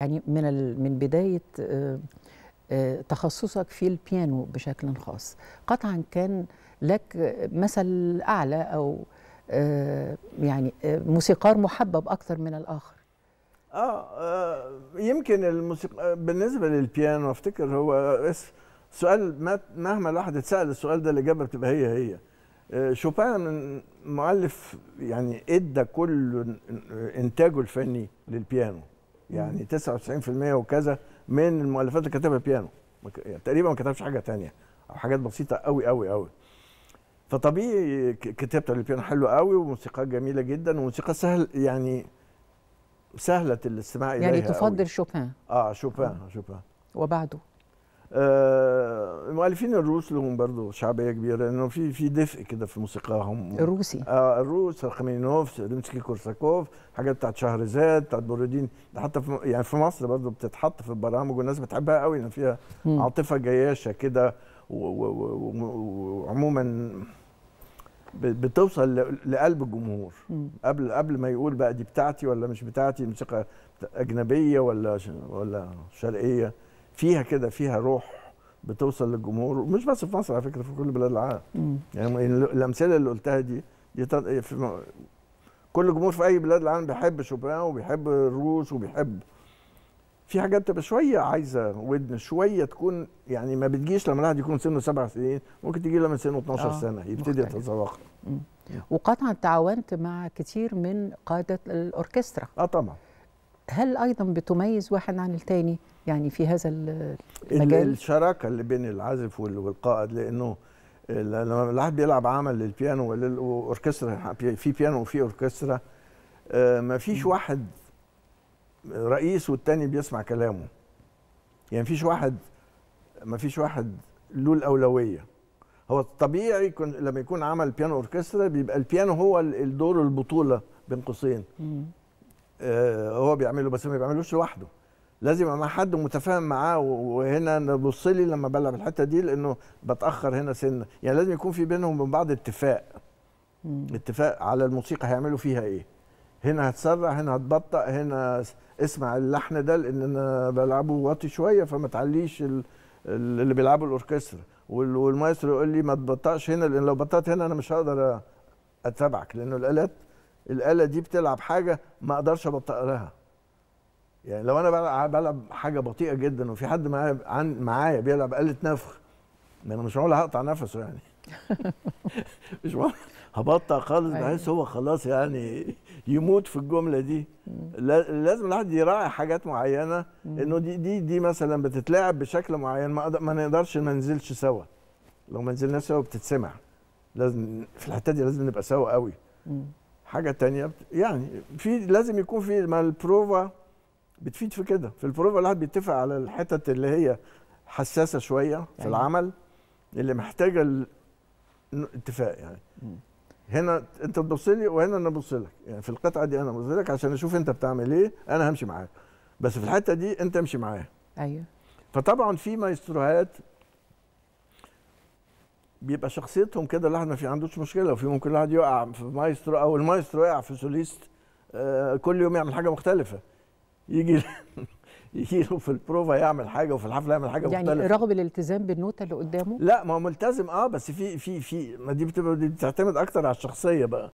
يعني من من بدايه آه، آه، تخصصك في البيانو بشكل خاص قطعا كان لك مثل اعلى او آه، يعني موسيقار محبب اكثر من الاخر اه يمكن الموسيقى بالنسبه للبيانو افتكر هو سؤال مهما الواحد اتسال السؤال ده الاجابه بتبقى هي هي شوبان من مؤلف يعني ادى كل انتاجه الفني للبيانو يعني 99% وكذا من المؤلفات اللي كتبها بيانو يعني تقريبا ما كتبش حاجه تانية او حاجات بسيطه قوي قوي قوي فطبيعي كتابته للبيانو حلوه قوي وموسيقى جميله جدا وموسيقى سهل يعني سهله الاستماع اليها يعني تفضل شوبان اه شوبان آه. شوبان وبعده آه، المؤلفين الروس لهم برضه شعبيه كبيره لانه في في دفء كده في موسيقاهم الروسي آه الروس رقمينوف ريمسكي كورساكوف حاجات بتاعت شهرزاد بتاعت بورودين حتى في يعني في مصر برضه بتتحط في البرامج والناس بتحبها قوي لان فيها م. عاطفه جياشه كده وعموما بتوصل لقلب الجمهور قبل قبل ما يقول بقى دي بتاعتي ولا مش بتاعتي موسيقى اجنبيه ولا ولا شرقيه فيها كده فيها روح بتوصل للجمهور مش بس في مصر على فكره في كل بلاد العالم يعني الامثله اللي قلتها دي دي في كل جمهور في اي بلاد العالم بيحب شوبان وبيحب الروس وبيحب في حاجات تبقى شويه عايزه ودن شويه تكون يعني ما بتجيش لما الواحد يكون سنه سبع سنين ممكن تجي لما سنه 12 آه سنه يبتدي يتذوق وقطعا تعاونت مع كتير من قاده الاوركسترا اه طبعا هل ايضا بتميز واحد عن الثاني يعني في هذا المجال الشراكه اللي بين العازف والقائد لانه لما الواحد بيلعب عمل للبيانو والاوركسترا في بيانو وفي اوركسترا آه، ما فيش واحد رئيس والتاني بيسمع كلامه يعني فيش واحد ما فيش واحد له الاولويه هو الطبيعي يكون لما يكون عمل بيانو اوركسترا بيبقى البيانو هو الدور البطوله بين قوسين آه هو بيعمله بس ما بيعملوش لوحده لازم يبقى مع حد متفاهم معاه وهنا نبص لي لما بلعب الحته دي لانه بتاخر هنا سنه يعني لازم يكون في بينهم وبين بعض اتفاق مم. اتفاق على الموسيقى هيعملوا فيها ايه هنا هتسرع هنا هتبطأ هنا اسمع اللحن ده لان انا بلعبه واطي شويه فما تعليش اللي بيلعبوا الاوركسترا والمايسترو يقول لي ما تبطأش هنا لان لو بطأت هنا انا مش هقدر اتابعك لانه الالات الاله دي بتلعب حاجه ما اقدرش ابطئ لها يعني لو انا بلعب, بلعب حاجه بطيئه جدا وفي حد معايا معايا بيلعب آلة نفخ ما انا مش هقول هقطع نفسه يعني مش هبطأ خالص أيوه. بحيث هو خلاص يعني يموت في الجمله دي لازم الواحد يراعي حاجات معينه انه دي دي دي مثلا بتتلعب بشكل معين ما, ما نقدرش ما ننزلش سوا لو ما نزلناش سوا بتتسمع لازم في الحته دي لازم نبقى سوا قوي حاجه تانية يعني في لازم يكون في ما البروفا بتفيد في كده في البروفا الواحد بيتفق على الحتت اللي هي حساسه شويه يعني. في العمل اللي محتاجه الاتفاق يعني م. هنا انت تبص لي وهنا انا ابص لك يعني في القطعه دي انا ابص لك عشان اشوف انت بتعمل ايه انا همشي معاك بس في الحته دي انت امشي معايا ايوه فطبعا في مايستروهات بيبقى شخصيتهم كده الواحد ما في عندوش مشكله وفي ممكن الواحد يقع في مايسترو او المايسترو يقع في سوليست آه كل يوم يعمل حاجه مختلفه يجي يجي له في البروفا يعمل حاجه وفي الحفله يعمل حاجه يعني مختلفه يعني رغم الالتزام بالنوته اللي قدامه لا ما هو ملتزم اه بس في في في ما دي بتبقى بتعتمد اكتر على الشخصيه بقى